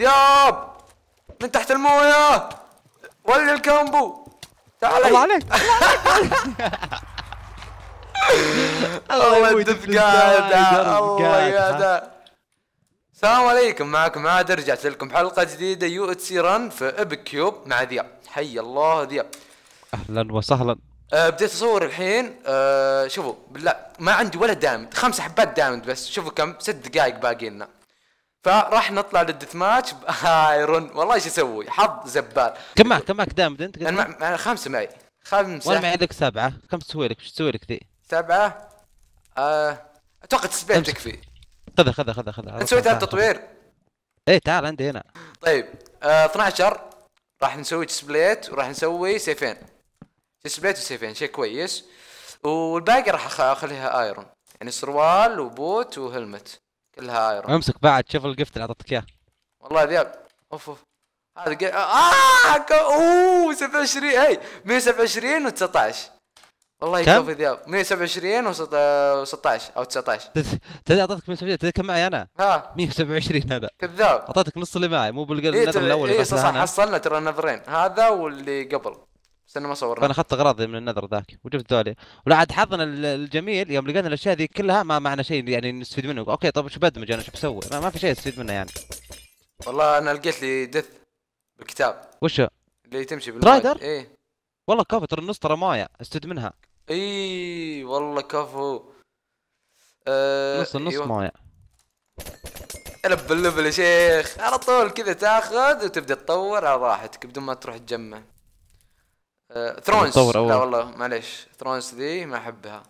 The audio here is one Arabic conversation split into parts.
ياب من تحت المويه ولي الكامبو تعال الله عليك الله الدف قاعد الله يا ده السلام عليكم معكم عاد رجعت لكم حلقه جديده يو اتش سي رن في ابيك كيوب مع ذياب حي الله ذياب اهلا وسهلا أه بديت اصور الحين أه شوفوا بالله ما عندي ولا دايموند خمس حبات دايموند بس شوفوا كم ست دقائق باقي لنا فراح نطلع للديث ماتش بايرون آه، والله ايش اسوي حظ زبال كم معك كم معك دامد انت انا خمسه معي خمسه وانا معي لك سبعه كم تسوي لك ايش تسوي لك ذي؟ سبعه أه... اتوقع تسبيع تكفي خذها خذها خذها خذها انت سويت هذا ايه تعال عندي هنا طيب آه 12 راح نسوي تسبليت وراح نسوي سيفين تسبليت وسيفين شيء كويس والباقي راح اخليها ايرون يعني سروال وبوت وهلمت كلها ايرون امسك بعد شوف القفت اللي اعطيتك اياه والله ذياب اوف اوف هذا جي... اه, آه، اوه 27 اي 127 و19 والله يكفي ذياب 127 و16 او 19 تدري اعطيتك 127 تدري كم معي انا؟ ها 127 هذا كذاب اعطيتك نص اللي معي مو بالقلب إيه الاول إيه صح حصلنا ترى نظرين هذا واللي قبل استنى ما صورنا فانا اخذت اغراضي من النذر ذاك وجبت ذولي ولا عاد حظنا الجميل يوم لقينا الاشياء ذي كلها ما معنا شيء يعني نستفيد منه اوكي طيب شو بدمج انا شو بسوي ما, ما في شيء استفيد منه يعني والله انا لقيت لي دث بالكتاب وشو؟ اللي تمشي بالماء رايدر؟ ايه والله كفو ترى النص ترى مويه استفيد منها اي والله كفو أه، نص النص مويه أيوه. مايا لب يا شيخ على طول كذا تاخذ وتبدا تطور على راحتك بدون ما تروح تجمع ثرونز آه، لا والله معليش ثرونز ذي ما احبها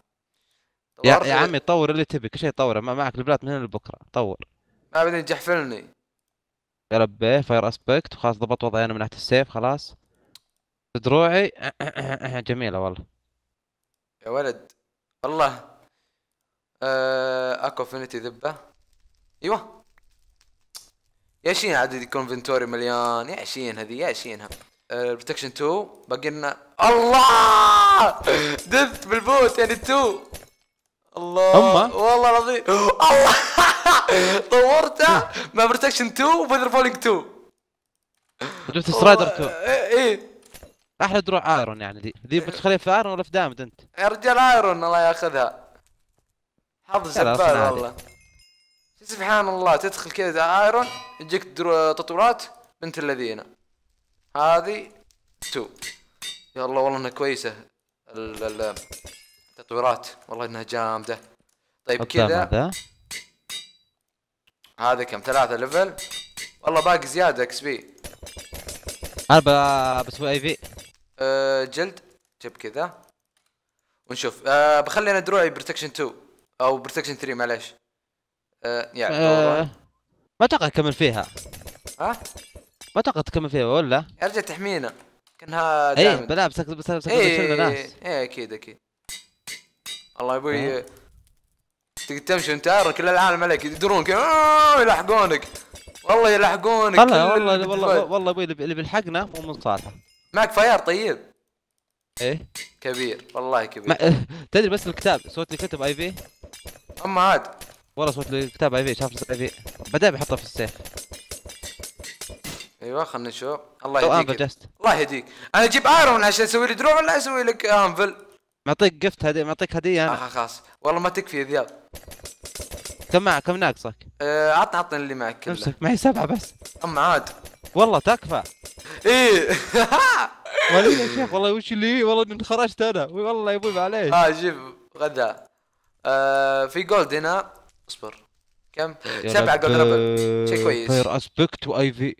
يا, يا عمي طور اللي تبي كل شيء طوره ما معك البلات من هنا لبكره طور ما نجح فلني يا ربي فاير اسبكت وخلاص ضبط وضعي انا من ناحيه السيف خلاص دروعي جميله والله يا ولد والله أه... اكو فينيتي ذبه ايوه يا شين عدد يكون فنتوري مليان يا شين هذه يا شينها البروتكشن 2 باقي لنا الله دث بالبوت يعني 2 الله هم والله العظيم الله طورته مع بروتكشن 2 وفيذر فولينج 2 جبت سترايدر 2 اي احلى دروع ايرون يعني دي دي بتخليها في ايرون ولا في دامد انت؟ يا رجال ايرون الله ياخذها حظ زبال والله سبحان الله تدخل كذا ايرون يجيك تطورات بنت الذين هذه 2 يلا والله انها كويسه التطويرات والله انها جامده طيب كذا هذا كم ثلاثة ليفل والله باقي زيادة اكس بي انا بسوي اي في أه جلد جيب كذا ونشوف أه بخلي انا دروعي بروتكشن 2 او بروتكشن 3 معليش أه يعني أه ما اعتقد اكمل فيها ها؟ ما اتوقع تكمل فيها ولا ارجع تحمينا كانها دامج ايه بلا بس بس بس إيه،, ايه ايه اكيد اكيد الله يا ابوي إيه. تقدر تمشي انت كل العالم عليك يدرون كذا يلحقونك والله يلحقونك والله والله والله والله ابوي اللي بيلحقنا مو من صالحه معك فيار طيب ايه كبير والله كبير ما... إيه، تدري بس الكتاب صوت لي كتب اي في اما عاد والله صوت الكتاب اي في شاف اي في بعدين بحطه في السيف ايوه خلنا نشوف الله يهديك الله يهديك انا اجيب ايرون عشان اسوي لي دروع ولا اسوي لك انفل معطيك جفت هديه معطيك هديه انا آه خلاص والله ما تكفي ذياب كم معك كم ناقصك؟ آه عطني عطني اللي معك كله امسك معي سبعه بس اما عاد والله تكفى ايه والله يا شيخ والله وش اللي والله اني خرجت انا والله يا ابوي عليك ها آه، جيب غدا آه في جولد هنا اصبر كم؟ سبعة جولد ربل شيء كويس فاير اسبكت واي في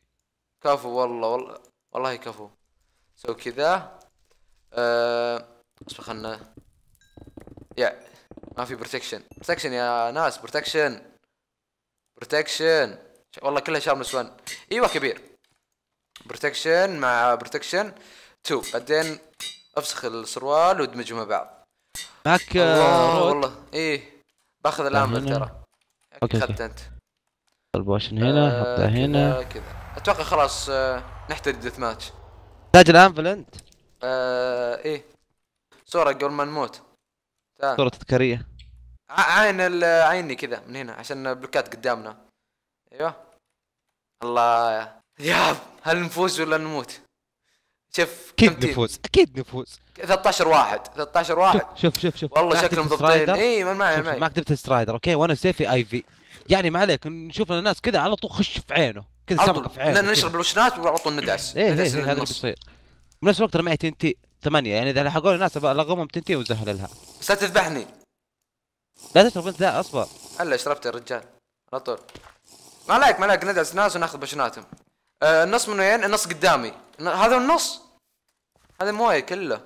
كفو والله والله والله كفو سو كذا أه... اصبر خلنا يا ما في بروتكشن بروتكشن يا ناس بروتكشن بروتكشن والله كلها شارملس 1 ايوه كبير بروتكشن مع بروتكشن 2 بعدين افسخ السروال وادمجه مع بعض معك آه، والله ايه باخذ الامل ترى اوكي اخذت انت البوشن طيب، هنا حطها آه، هنا كذا اتوقع خلاص آه، نحتاج ديث ماتش تحتاج الانفل انت؟ آه ايه صورة قبل ما نموت صورة تذكارية عين عيني كذا من هنا عشان بلوكات قدامنا ايوه الله ياب هل نفوز ولا نموت؟ شوف اكيد نفوز اكيد نفوز 13 واحد 13 واحد شوف شوف شوف والله شكلهم ضبطين اي ما معي معي ما كتبت سترايدر اوكي وانا سيفي اي في يعني ما عليك نشوف الناس كذا على طول خش في عينه كذا سبق في عينه نشرب الوشنات وعطوا الندس ايه ندس ايه, إيه، هذا اللي بيصير بنفس الوقت انا معي تي ثمانية يعني اذا لحقوني ناس الغمهم تي وزهللها بس لا تذبحني لا تشرب انت لا اصبر هلا شربت يا رجال على طول ما عليك ما عليك ندعس ناس وناخذ بشناتهم آه النص من وين؟ النص قدامي هذا النص هذا مويه كله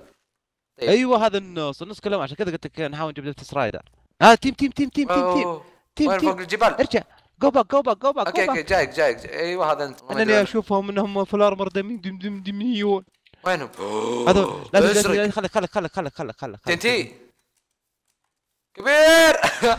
طيب. ايوه هذا النص النص كله عشان كذا قلت لك نحاول نجيب لك سرايدر اه تيم تيم تيم تيم تيم تيم تيم تيم, تيم. فوق الجبال ارجع جو باك جو باك جو باك اوكي اوكي جايك جايك ايوه هذا انت انا اللي اشوفهم انهم في الارمر دم دم دم دميون وينهم؟ هذا لازم خلك خلك خلك خلك خلك خلك تنتي كبير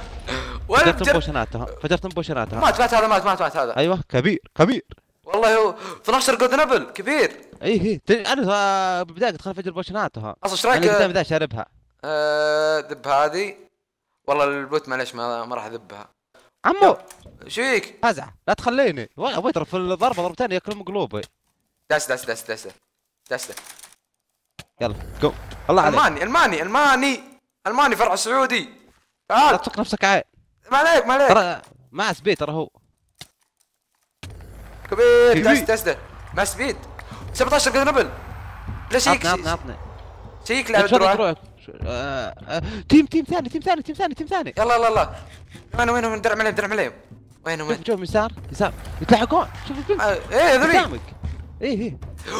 وين فجرت بوشناتها فجرت بوشناتها مات مات هذا مات مات مات هذا ايوه كبير كبير والله هو 12 جولدن ابل كبير اي اي انا بالبدايه قلت خليني افجر بوشناتها اصلا ايش رايك؟ انا شاربها آه، ذب هذه والله البوت معليش ما راح اذبها عمو ايش فيك؟ ازعل لا تخليني ابوي ترى في الضربه ضربتين ياكلون قلوبي داس داس داس داس داس يلا جو الله عليك الماني الماني الماني الماني فرع سعودي تعال لا نفسك عين ما عليك ما عليك ترى مع سبيد ترى هو كبير داس داس داس مع سبيد 17 قنبل ليش هيك؟ شيك شيك لعبه دروع تيم تيم ثاني تيم ثاني تيم ثاني تيم ثاني يلا يلا يلا وين وين درعم عليهم درعم عليهم وين وين شوف يسار يسار يتلاحقون شوف الفيلم آه، ايه هذول قدامك ايه ايه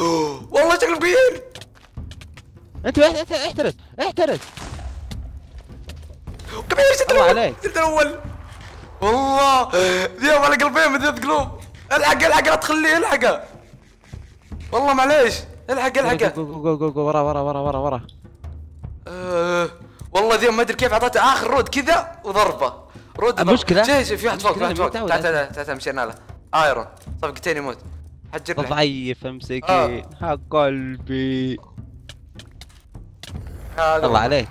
والله شكله كبير انت احترس إيه، إيه، إيه، احترس كبير ايش الاول شد الاول والله ذياب على قلبين من ثلاث قلوب الحق الحق لا تخليه الحقه والله معليش الحق الحق جو جو جو ورا ورا ورا ورا ورا أه، والله ذي ما ادري كيف اعطيته اخر رود كذا وضربه رود المشكلة شوف شوف في واحد فوق في واحد فوق تعال تعال تعال مشينا له ايرون صفقتين يموت حجر ضعيف امسك آه. قلبي هذا الله عليك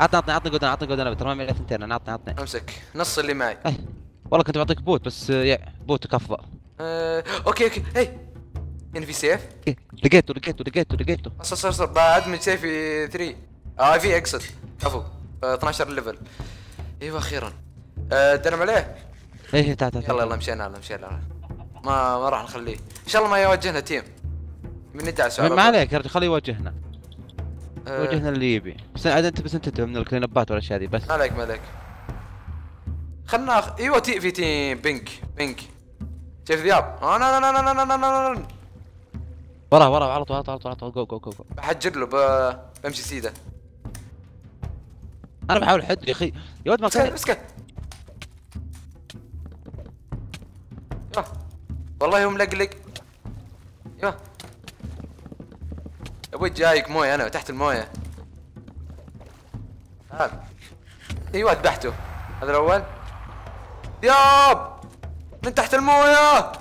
عطني عطني عطني جولدن عطني جولدن ترى ما معي ثنتين انا عطني عطني امسك نص اللي معي إيه. والله كنت بعطيك بوت بس بوتك افضل أه. اوكي اوكي هي إيه. يعني ان في سيف إيه. لقيته لقيته لقيته لقيته صار صار صار بدمج سيفي 3 اي آه، في اقصد عفوا 12 آه، ليفل ايوه اخيرا درم آه، عليه ايه, إيه، تعال تعال يلا يلا مشينا يلا مشينا ما ما راح نخليه ان شاء الله ما يوجهنا تيم من ندعس ما عليك يا رجل خليه يوجهنا أه يوجهنا اللي يبي بس عاد انت بس انت من الكلينبات والاشياء هذه بس ما عليك ما عليك خلنا أخ... ايوه تي في تيم بينك بينك شايف ذياب انا لا لا لا لا لا لا لا وراه وراه على طول على طول على طول جو جو جو جو بحجر له ب... بمشي سيده انا بحاول احد يا اخي يا ولد ما كان اسكت والله هو ملقلق يا ابوي جايك مويه انا تحت المويه تعال ايوه ذبحته هذا الاول ياب من تحت المويه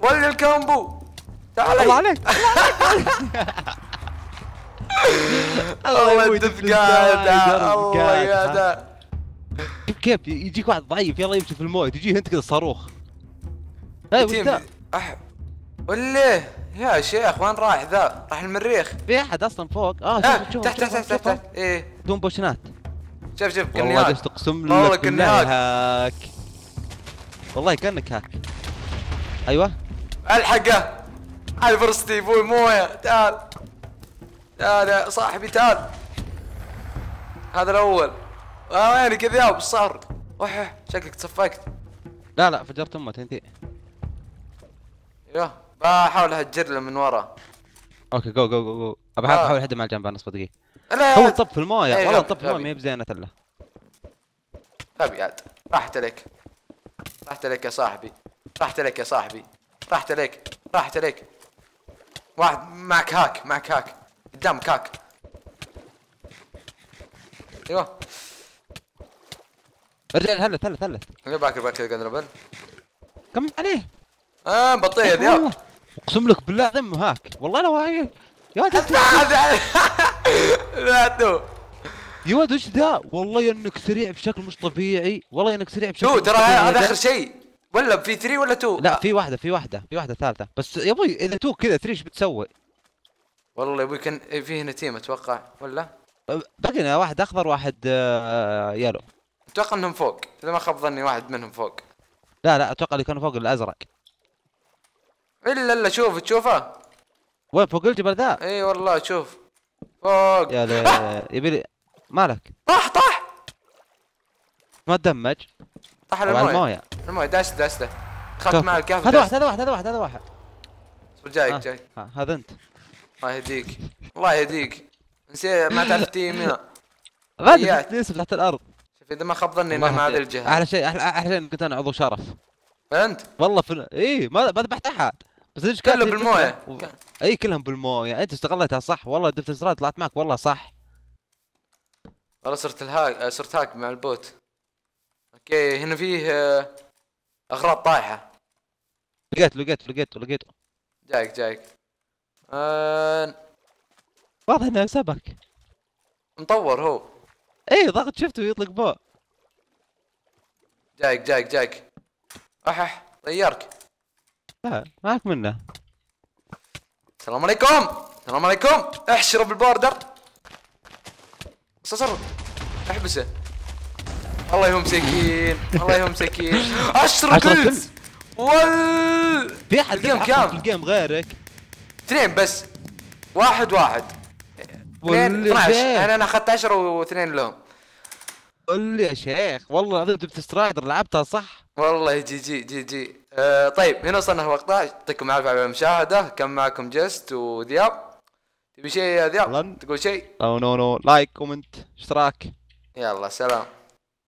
ولي الكامبو تعال الله عليك الله يدف الله يا كيف يجيك واحد ضعيف يلا يمشي في المويه تجيه انت كذا صاروخ ايوه ذا؟ وليه يا شيخ وين رايح ذا؟ راح المريخ في احد اصلا فوق اه, آه، شوف شوف تحت تحت تحت تحت ايه دون بوشنات شوف شوف كني هاك والله تقسم لك كني هاك والله كانك هاك ايوه الحقه على فرستي ابوي مويه تعال هذا صاحبي تعال هذا الاول آه ويني كذاب صار وح شكلك تصفقت لا لا فجرت امه تنتي ايوه بحاول اهجر له من ورا اوكي جو جو جو جو بحاول آه. احد مع الجنب نص دقيقه لا هو طب في المويه والله طب في المويه ما هي بزينه له غبي عاد راحت عليك راحت عليك يا صاحبي راحت عليك يا صاحبي راحت عليك راحت عليك واحد معك هاك معك هاك قدام كاك ايوه ارجع هلت هلت هلت باكر باكر جنربل كم عليه اه بطيء يا اقسم لك بالله العظيم هاك والله انا هاي يا ولد لا تو يا ولد وش ذا والله انك سريع بشكل مش طبيعي والله انك سريع بشكل تو ترى هذا اخر شيء ولا في 3 ولا 2 لا في واحده في واحده في واحده ثالثه بس يا ابوي اذا 2 كذا 3 ايش بتسوي والله ابوي كان فيه نتيم اتوقع ولا بقينا واحد اخضر واحد آه، يلو اتوقع انهم فوق اذا ما خاب ظني واحد منهم فوق لا لا اتوقع اللي كانوا فوق الازرق الا الا شوف تشوفه وين فوق الجبل ذا اي والله شوف فوق يا يبي لي مالك طاح طاح ما تدمج طاح على المويه المويه داش داش ده خدت مع الكهف هذا واحد هذا واحد هذا واحد هذا واحد جايك آه. جاي آه، هذا انت الله يهديك الله يهديك نسيت ما تعرف تيم هنا ادري شفت تحت الارض شوف اذا ما خاب ظني انه مع هذه الجهه احلى شيء احلى شيء كنت انا عضو شرف انت والله في اي ما ذبحت احد بس ايش كله بالمويه و... اي كلهم بالمويه انت استغلتها صح والله دفت الزرار طلعت معك والله صح والله صرت الهاك صرت هاك مع البوت اوكي هنا فيه آه، اغراض طايحه لقيت لقيت لقيت لقيت جايك جايك آه، واضح انه سبك مطور هو اي ضغط شفته يطلق بو جايك جايك جايك اح اح طيارك لا معك منه السلام عليكم السلام عليكم احشره بالبوردر صصر احبسه الله يهم مسكين الله يهم مسكين اشرب كلز وال في احد الجيم كام الجيم غيرك اثنين بس واحد واحد اثنين 12 انا يعني انا اخذت 10 واثنين لهم قول لي يا شيخ والله العظيم جبت سترايدر لعبتها صح والله جي جي جي جي آه طيب هنا وصلنا المقطع يعطيكم العافيه على المشاهده كان معكم جست وذياب تبي شيء يا ذياب تقول شيء؟ لا نو نو لايك كومنت اشتراك يلا سلام